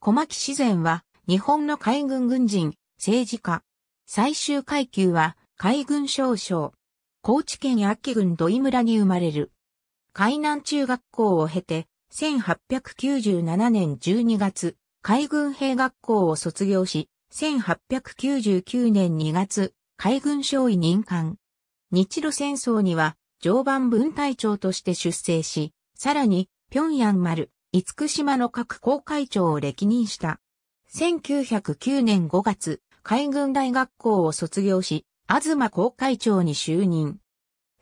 小牧自然は、日本の海軍軍人、政治家。最終階級は、海軍少将。高知県秋郡土井村に生まれる。海南中学校を経て、1897年12月、海軍兵学校を卒業し、1899年2月、海軍少尉任官。日露戦争には、常磐分隊長として出征し、さらに、平壌丸、福島の各公会長を歴任した。1909年5月、海軍大学校を卒業し、東公会長に就任。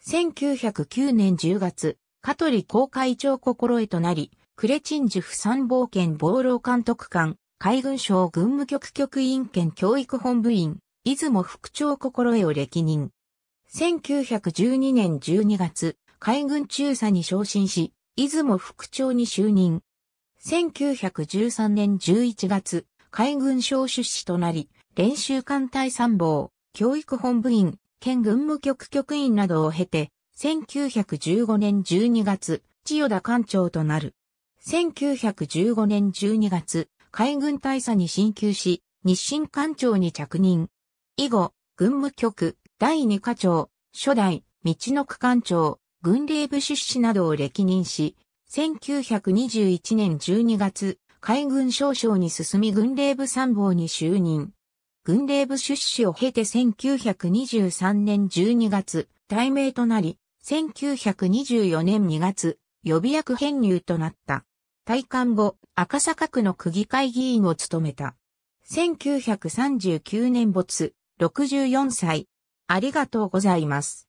1909年10月、香取公会長心得となり、クレチンジュフ参謀権暴老監督官、海軍省軍務局局員兼教育本部員、出雲副長心得を歴任。1912年12月、海軍中佐に昇進し、出雲副長に就任。1913年11月、海軍省出資となり、練習艦隊参謀、教育本部員、県軍務局局員などを経て、1915年12月、千代田艦長となる。1915年12月、海軍大佐に進級し、日清艦長に着任。以後、軍務局、第二課長、初代、道の区艦長、軍令部出資などを歴任し、1921年12月、海軍少将に進み軍令部参謀に就任。軍令部出資を経て1923年12月、大名となり、1924年2月、予備役編入となった。退官後、赤坂区の区議会議員を務めた。1939年没、64歳。ありがとうございます。